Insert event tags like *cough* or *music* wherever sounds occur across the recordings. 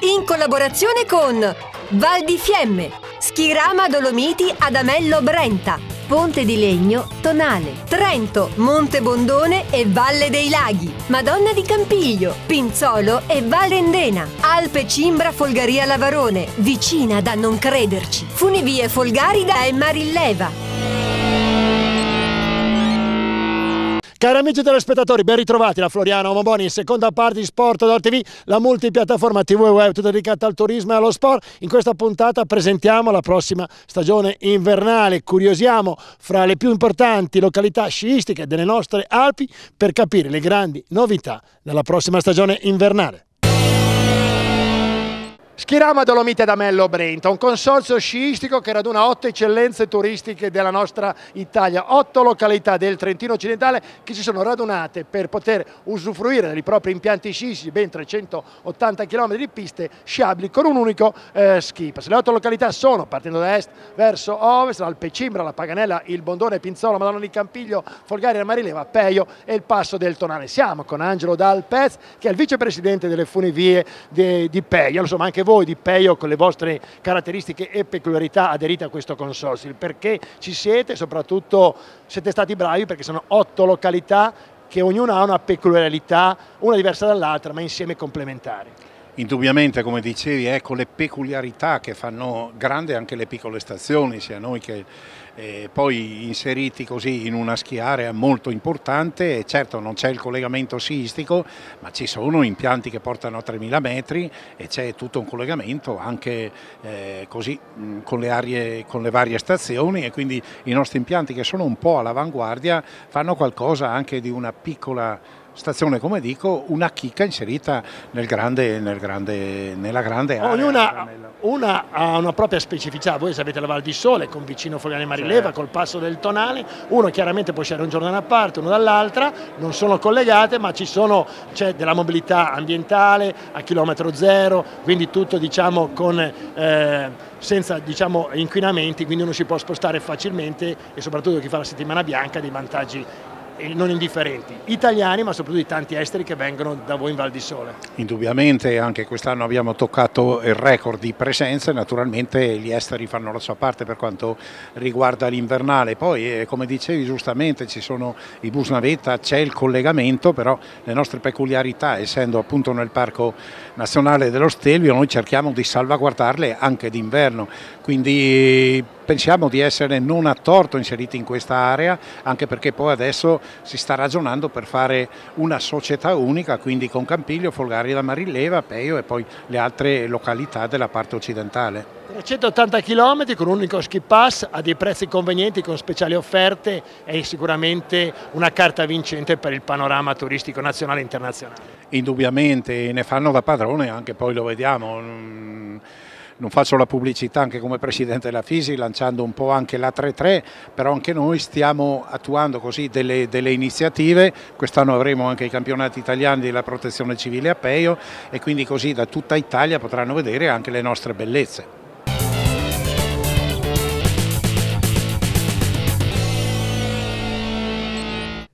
in collaborazione con Val di Fiemme, Schirama Dolomiti Adamello Brenta, Ponte di Legno Tonale, Trento, Monte Bondone e Valle dei Laghi, Madonna di Campiglio, Pinzolo e Valendena, Alpe Cimbra Folgaria Lavarone, vicina da non crederci, Funivie Folgari da e Marilleva. Cari amici telespettatori, ben ritrovati da Floriano Omoboni, in seconda parte di Sport Dor TV, la multipiattaforma TV e web tutta dedicata al turismo e allo sport. In questa puntata presentiamo la prossima stagione invernale, curiosiamo fra le più importanti località sciistiche delle nostre Alpi per capire le grandi novità della prossima stagione invernale. Schirama Dolomite d'Amello Brenta, un consorzio sciistico che raduna otto eccellenze turistiche della nostra Italia, otto località del Trentino occidentale che si sono radunate per poter usufruire dei propri impianti sciistici, ben 380 km di piste sciabili con un unico eh, skipper. Le otto località sono, partendo da est verso ovest, l'Alpecimbra, la Paganella, il Bondone, Pinzola, Madonna di Campiglio, Folgaria, Marileva, Peio e il Passo del Tonale. Siamo con Angelo Dalpez che è il vicepresidente delle funivie di, di Peio, insomma anche voi voi di Peio con le vostre caratteristiche e peculiarità aderite a questo consorzio, il perché ci siete, e soprattutto siete stati bravi perché sono otto località che ognuna ha una peculiarità, una diversa dall'altra, ma insieme complementari. Indubbiamente, come dicevi, ecco le peculiarità che fanno grande anche le piccole stazioni, sia noi che eh, poi inseriti così in una schiarea molto importante, certo non c'è il collegamento sismico, ma ci sono impianti che portano a 3000 metri e c'è tutto un collegamento anche eh, così con le, aree, con le varie stazioni e quindi i nostri impianti che sono un po' all'avanguardia fanno qualcosa anche di una piccola stazione, come dico, una chicca inserita nel grande, nel grande, nella grande Ognuna area. Ognuna ha una propria specificità, voi sapete la Val di Sole con vicino Fogliani Maria rileva certo. col passo del tonale, uno chiaramente può scegliere un giorno da una parte, uno dall'altra, non sono collegate ma sono, c'è della mobilità ambientale a chilometro zero, quindi tutto diciamo, con, eh, senza diciamo, inquinamenti, quindi uno si può spostare facilmente e soprattutto chi fa la settimana bianca ha dei vantaggi non indifferenti, italiani ma soprattutto di tanti esteri che vengono da voi in Val di Sole. Indubbiamente anche quest'anno abbiamo toccato il record di presenze, naturalmente gli esteri fanno la sua parte per quanto riguarda l'invernale, poi eh, come dicevi giustamente ci sono i bus navetta, c'è il collegamento, però le nostre peculiarità essendo appunto nel Parco Nazionale dello Stelvio noi cerchiamo di salvaguardarle anche d'inverno, quindi pensiamo di essere non a torto inseriti in questa area, anche perché poi adesso si sta ragionando per fare una società unica, quindi con Campiglio, Folgari da Marilleva, Peio e poi le altre località della parte occidentale. 380 km con un unico ski pass a dei prezzi convenienti con speciali offerte è sicuramente una carta vincente per il panorama turistico nazionale e internazionale. Indubbiamente ne fanno da padrone, anche poi lo vediamo mm, non faccio la pubblicità anche come presidente della FISI, lanciando un po' anche la 3-3, però anche noi stiamo attuando così delle, delle iniziative, quest'anno avremo anche i campionati italiani della protezione civile a Peio e quindi così da tutta Italia potranno vedere anche le nostre bellezze.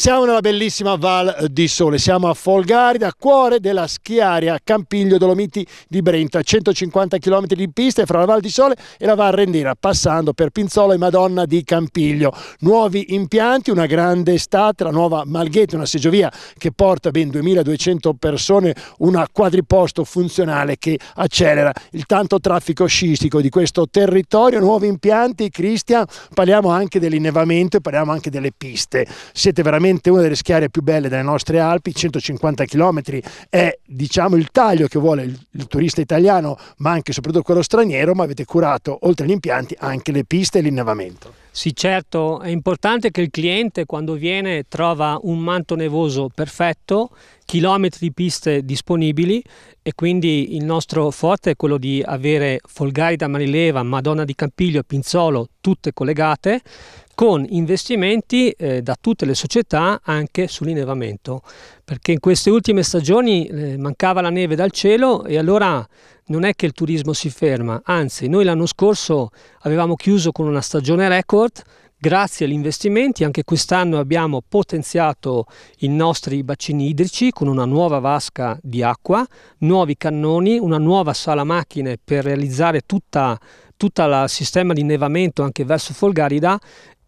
Siamo nella bellissima Val di Sole, siamo a Folgari, da cuore della Schiaria, Campiglio Dolomiti di Brenta, 150 km di piste fra la Val di Sole e la Val Rendina, passando per Pinzolo e Madonna di Campiglio. Nuovi impianti, una grande estate, la nuova Malghete, una seggiovia che porta ben 2200 persone, un quadriposto funzionale che accelera il tanto traffico sciistico di questo territorio. Nuovi impianti, Cristian, parliamo anche dell'innevamento e parliamo anche delle piste. Siete veramente probabilmente una delle schiare più belle delle nostre Alpi, 150 km è diciamo il taglio che vuole il, il turista italiano, ma anche e soprattutto quello straniero, ma avete curato oltre agli impianti anche le piste e l'innevamento. Sì, certo, è importante che il cliente quando viene trova un manto nevoso perfetto, chilometri di piste disponibili e quindi il nostro forte è quello di avere Folgari da Marileva, Madonna di Campiglio e Pinzolo tutte collegate con investimenti eh, da tutte le società anche sull'innevamento, perché in queste ultime stagioni eh, mancava la neve dal cielo e allora non è che il turismo si ferma, anzi noi l'anno scorso avevamo chiuso con una stagione record Grazie agli investimenti anche quest'anno abbiamo potenziato i nostri bacini idrici con una nuova vasca di acqua, nuovi cannoni, una nuova sala macchine per realizzare tutto il sistema di innevamento anche verso Folgarida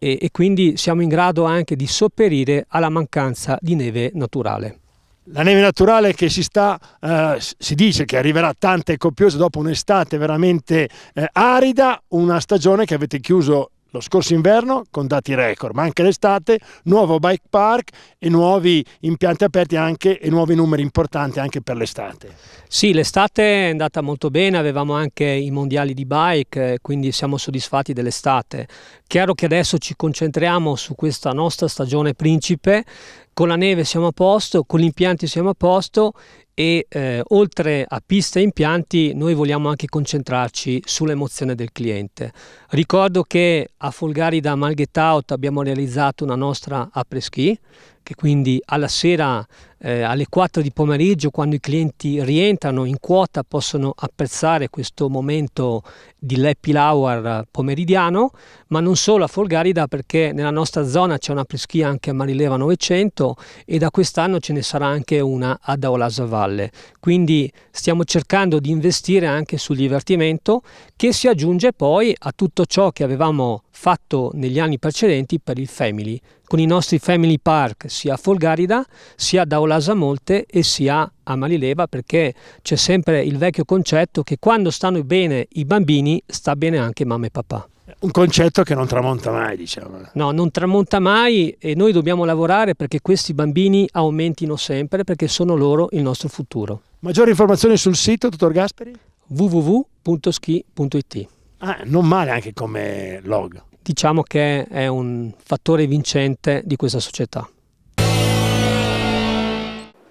e, e quindi siamo in grado anche di sopperire alla mancanza di neve naturale. La neve naturale che si, sta, eh, si dice che arriverà tanta e copiosa dopo un'estate veramente eh, arida, una stagione che avete chiuso lo scorso inverno con dati record, ma anche l'estate, nuovo bike park e nuovi impianti aperti anche, e nuovi numeri importanti anche per l'estate. Sì, l'estate è andata molto bene, avevamo anche i mondiali di bike, eh, quindi siamo soddisfatti dell'estate. Chiaro che adesso ci concentriamo su questa nostra stagione principe, con la neve siamo a posto, con gli impianti siamo a posto e eh, oltre a piste e impianti noi vogliamo anche concentrarci sull'emozione del cliente. Ricordo che a Folgari da Malghettaut abbiamo realizzato una nostra après ski che quindi alla sera eh, alle 4 di pomeriggio quando i clienti rientrano in quota possono apprezzare questo momento di l'happy hour pomeridiano ma non solo a Folgarida perché nella nostra zona c'è una preschia anche a Marileva 900 e da quest'anno ce ne sarà anche una ad Aolasa Valle quindi stiamo cercando di investire anche sul divertimento che si aggiunge poi a tutto ciò che avevamo fatto negli anni precedenti per il family con i nostri family park sia a Folgarida, sia da Olasa Molte e sia a Malileva perché c'è sempre il vecchio concetto che quando stanno bene i bambini sta bene anche mamma e papà. Un concetto che non tramonta mai, diciamo. No, non tramonta mai e noi dobbiamo lavorare perché questi bambini aumentino sempre perché sono loro il nostro futuro. Maggiori informazioni sul sito, dottor Gasperi? www.ski.it. Ah, non male anche come log diciamo che è un fattore vincente di questa società.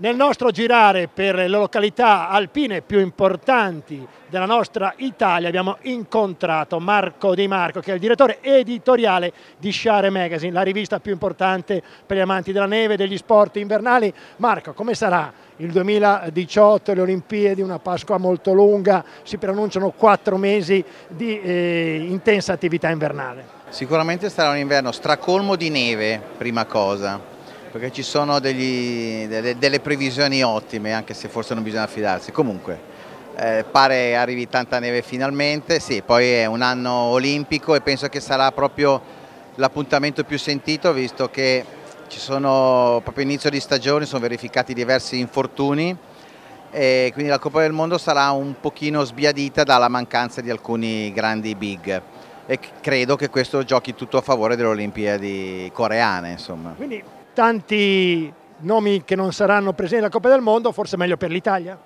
Nel nostro girare per le località alpine più importanti della nostra Italia abbiamo incontrato Marco Di Marco che è il direttore editoriale di Share Magazine, la rivista più importante per gli amanti della neve e degli sport invernali. Marco, come sarà il 2018, le Olimpiadi, una Pasqua molto lunga, si preannunciano quattro mesi di eh, intensa attività invernale? Sicuramente sarà un inverno stracolmo di neve, prima cosa, perché ci sono degli, delle, delle, previsioni ottime, anche se forse non bisogna fidarsi. Comunque, eh, pare arrivi tanta neve finalmente, sì, poi è un anno olimpico e penso che sarà proprio l'appuntamento più sentito, visto che ci sono, proprio inizio di stagione, sono verificati diversi infortuni e quindi la Coppa del Mondo sarà un pochino sbiadita dalla mancanza di alcuni grandi big e credo che questo giochi tutto a favore delle Olimpiadi coreane. Insomma. Quindi tanti nomi che non saranno presenti alla Coppa del Mondo, forse meglio per l'Italia?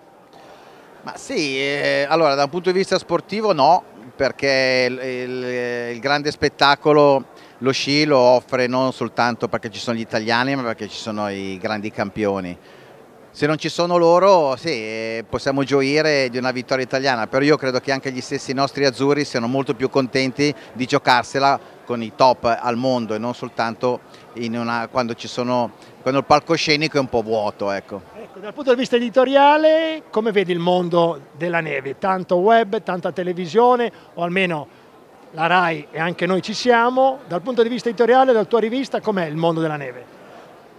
Ma sì, eh, allora da un punto di vista sportivo no, perché il, il, il grande spettacolo lo sci lo offre non soltanto perché ci sono gli italiani ma perché ci sono i grandi campioni se non ci sono loro sì, possiamo gioire di una vittoria italiana, però io credo che anche gli stessi nostri azzurri siano molto più contenti di giocarsela con i top al mondo e non soltanto una, quando, sono, quando, il palcoscenico è un po' vuoto. Ecco. Ecco, dal punto di vista editoriale, come vedi il mondo della neve? Tanto web, tanta televisione, o almeno la RAI e anche noi ci siamo. Dal punto di vista editoriale, dalla tua rivista, com'è il mondo della neve?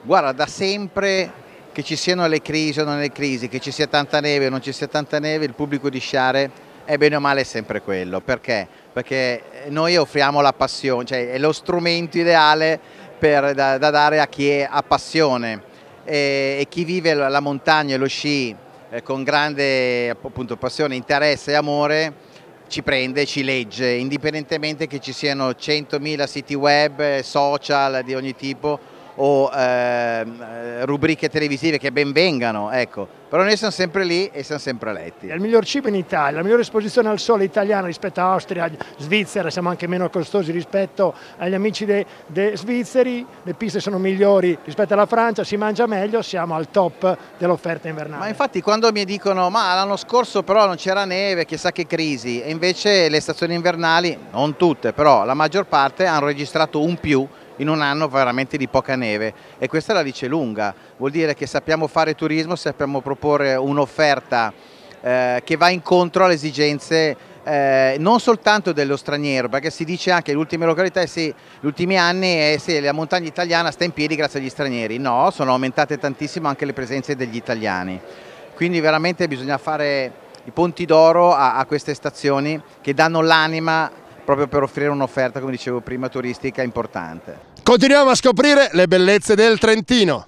Guarda, da sempre che ci siano le crisi o non le crisi, che ci sia tanta neve o non ci sia tanta neve, il pubblico di sciare è bene o male sempre quello. Perché? Perché eh, noi offriamo la passione, cioè è lo strumento ideale per, da, da, dare a chi è, a passione e, e, chi vive la montagna e lo sci eh, con grande appunto, passione, interesse e amore ci prende, ci legge, indipendentemente che ci siano 100.000 siti web, eh, social di ogni tipo, o ehm, eh, rubriche televisive che ben vengano, ecco. però noi siamo sempre lì e siamo sempre letti. È il miglior cibo in Italia, la migliore esposizione al sole italiana rispetto a Austria, Svizzera, siamo anche meno costosi rispetto agli amici de, de svizzeri, le piste sono migliori rispetto alla Francia, si mangia meglio, siamo al top dell'offerta invernale. Ma infatti quando mi dicono ma l'anno scorso però non c'era neve, chissà che crisi, e invece le stazioni invernali, non tutte però la maggior parte, hanno registrato un più in un anno veramente di poca neve e questa la dice lunga, vuol dire che sappiamo fare turismo, sappiamo proporre un'offerta eh, che va incontro alle esigenze eh, non soltanto dello straniero, perché si dice anche le ultime località, sì, gli ultimi anni eh, sì, la montagna italiana sta in piedi grazie agli stranieri, no, sono aumentate tantissimo anche le presenze degli italiani, quindi veramente bisogna fare i ponti d'oro a, a queste stazioni che danno l'anima proprio per offrire un'offerta, come dicevo prima, turistica importante. Continuiamo a scoprire le bellezze del Trentino.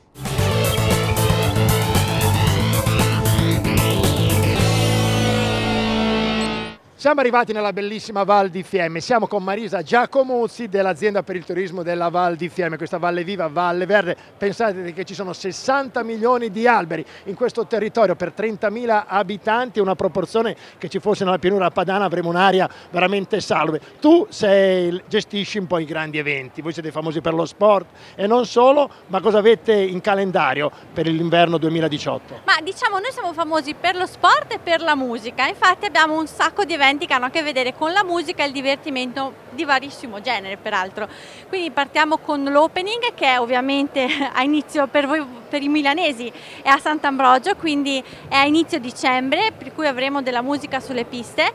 Siamo arrivati nella bellissima Val di Fiemme, siamo con Marisa Giacomozzi dell'azienda per il turismo della Val di Fiemme, questa Valle Viva, Valle Verde, pensate che ci sono 60 milioni di alberi in questo territorio per 30.000 abitanti, una proporzione che ci fosse nella pianura padana avremmo un'aria veramente salve. Tu sei, gestisci un po' i grandi eventi, voi siete famosi per lo sport e non solo, ma cosa avete in calendario per l'inverno 2018? Ma diciamo noi siamo famosi per lo sport e per la musica, infatti abbiamo un sacco di eventi che hanno a che vedere con la musica e il divertimento di varissimo genere peraltro. Quindi partiamo con l'opening che ovviamente *laughs* a inizio per, voi, per i milanesi è a Sant'Ambrogio, quindi è a inizio dicembre per cui avremo della musica sulle piste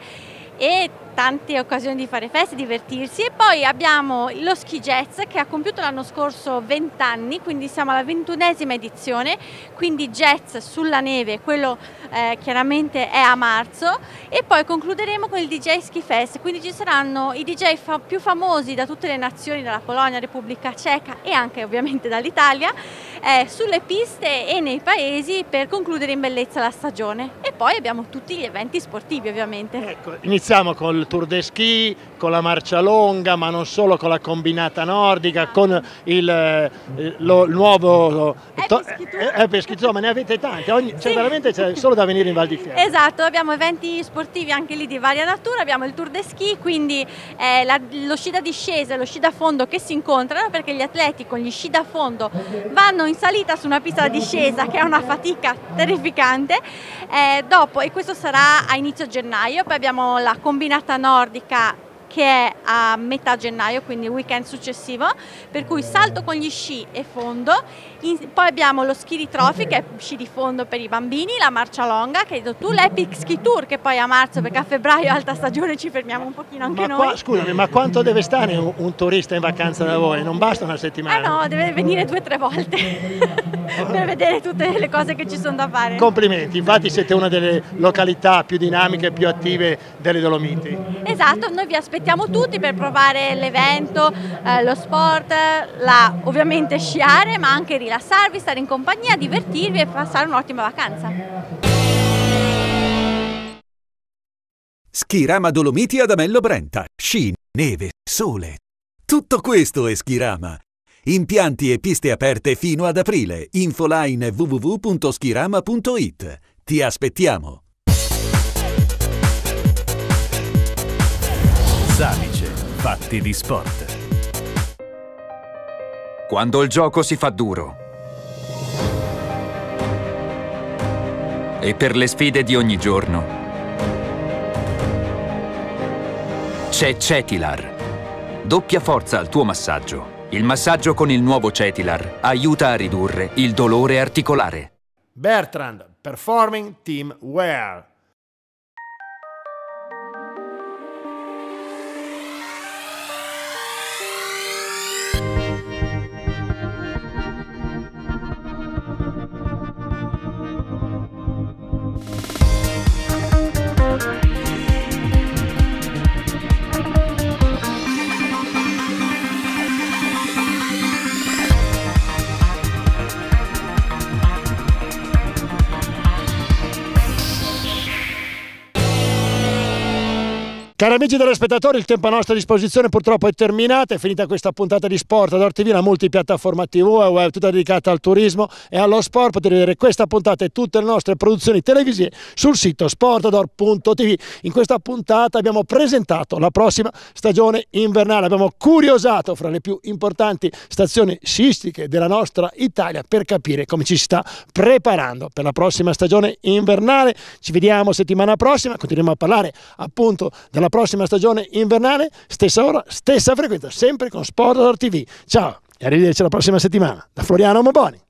e tante occasioni di fare feste, divertirsi e poi abbiamo lo Ski Jazz che ha compiuto l'anno scorso 20 anni, quindi siamo alla ventunesima edizione, quindi jazz sulla neve, quello eh, chiaramente è a marzo e poi concluderemo con il DJ Ski Fest, quindi ci saranno i DJ fa più famosi da tutte le nazioni, dalla Polonia, Repubblica Ceca e anche ovviamente dall'Italia, eh, sulle piste e nei paesi per concludere in bellezza la stagione poi abbiamo tutti gli eventi sportivi ovviamente. Ecco, iniziamo col Tour de Ski, con la marcia longa, ma non solo, con la combinata nordica, con il, eh, lo, il nuovo... Happy eh, Ski eh, ma ne avete tanti, ogni, cioè, sì. cioè veramente c'è solo da venire in Val di Fiera. Esatto, abbiamo eventi sportivi anche lì di varia natura, abbiamo il Tour de Ski, quindi eh, la, lo sci da discesa e lo sci da fondo che si incontrano perché gli atleti con gli sci da fondo vanno in salita su una pista da discesa che è una fatica terrificante, eh, dopo, e questo sarà a inizio gennaio, poi abbiamo la combinata nordica che è a metà gennaio, quindi il weekend successivo, per cui salto con gli sci e fondo, in, poi abbiamo lo ski di trofi che è sci di fondo per i bambini, la marcia longa che hai detto tu, l'Epic Ski Tour che poi a marzo perché a febbraio alta stagione ci fermiamo un pochino anche ma noi. Qua, scusami, ma quanto deve stare un, un, turista in vacanza da voi? Non basta una settimana? Eh no, deve venire due o tre volte. *laughs* per vedere tutte le cose che ci sono da fare. Complimenti, infatti siete una delle località più dinamiche e più attive delle Dolomiti. Esatto, noi vi aspettiamo tutti per provare l'evento, eh, lo sport, eh, la, ovviamente sciare ma anche rilassarvi, stare in compagnia, divertirvi e passare un'ottima vacanza. Schirama Dolomiti ad Amello Brenta. Sci, neve, sole. Tutto questo è Schirama. Impianti e piste aperte fino ad aprile. Infoline www.schirama.it. Ti aspettiamo! Salice, fatti di sport. Quando il gioco si fa duro. E per le sfide di ogni giorno. C'è Cetilar. Doppia forza al tuo massaggio. Il massaggio con il nuovo Cetilar aiuta a ridurre il dolore articolare. Bertrand Performing Team Wear Cari amici dello spettatore, il tempo a nostra disposizione purtroppo è terminato, è finita questa puntata di sport ad TV, la multipiattaforma TV e web tutta dedicata al turismo e allo sport. Potete vedere questa puntata e tutte le nostre produzioni televisive sul sito sportador.tv. In questa puntata abbiamo presentato la prossima stagione invernale, abbiamo curiosato fra le più importanti stazioni sciistiche della nostra Italia per capire come ci si sta preparando per la prossima stagione invernale. Ci vediamo settimana prossima, continuiamo a parlare appunto della prossima stagione invernale, stessa ora, stessa frequenza, sempre con Sport TV. Ciao e arrivederci la prossima settimana. Da Floriano Moboni.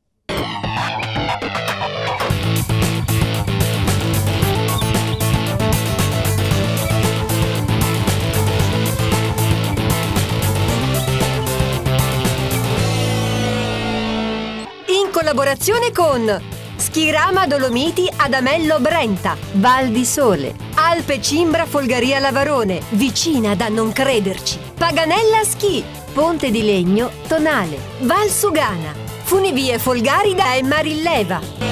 In collaborazione con Schirama Dolomiti Adamello Brenta, Val di Sole Alpe Cimbra Folgaria Lavarone, vicina da non crederci. Paganella Schi, Ponte di Legno, Tonale, Val Sugana, Funivie da e Marilleva.